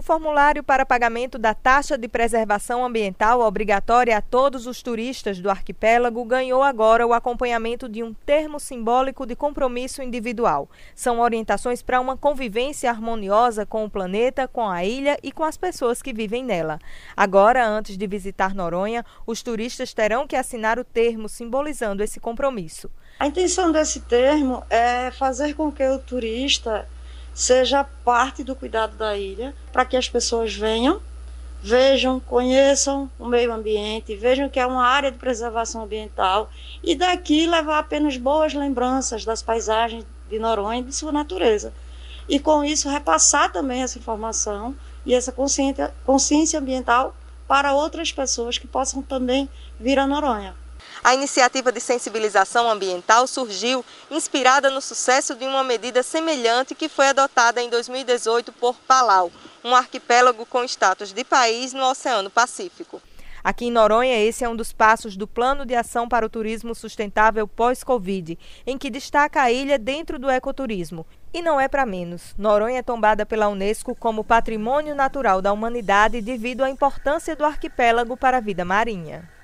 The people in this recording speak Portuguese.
O formulário para pagamento da taxa de preservação ambiental obrigatória a todos os turistas do arquipélago ganhou agora o acompanhamento de um termo simbólico de compromisso individual. São orientações para uma convivência harmoniosa com o planeta, com a ilha e com as pessoas que vivem nela. Agora, antes de visitar Noronha, os turistas terão que assinar o termo simbolizando esse compromisso. A intenção desse termo é fazer com que o turista seja parte do cuidado da ilha, para que as pessoas venham, vejam, conheçam o meio ambiente, vejam que é uma área de preservação ambiental e daqui levar apenas boas lembranças das paisagens de Noronha e de sua natureza. E com isso repassar também essa informação e essa consciência, consciência ambiental para outras pessoas que possam também vir a Noronha. A iniciativa de sensibilização ambiental surgiu inspirada no sucesso de uma medida semelhante que foi adotada em 2018 por Palau, um arquipélago com status de país no Oceano Pacífico. Aqui em Noronha, esse é um dos passos do Plano de Ação para o Turismo Sustentável pós-Covid, em que destaca a ilha dentro do ecoturismo. E não é para menos. Noronha é tombada pela Unesco como Patrimônio Natural da Humanidade devido à importância do arquipélago para a vida marinha.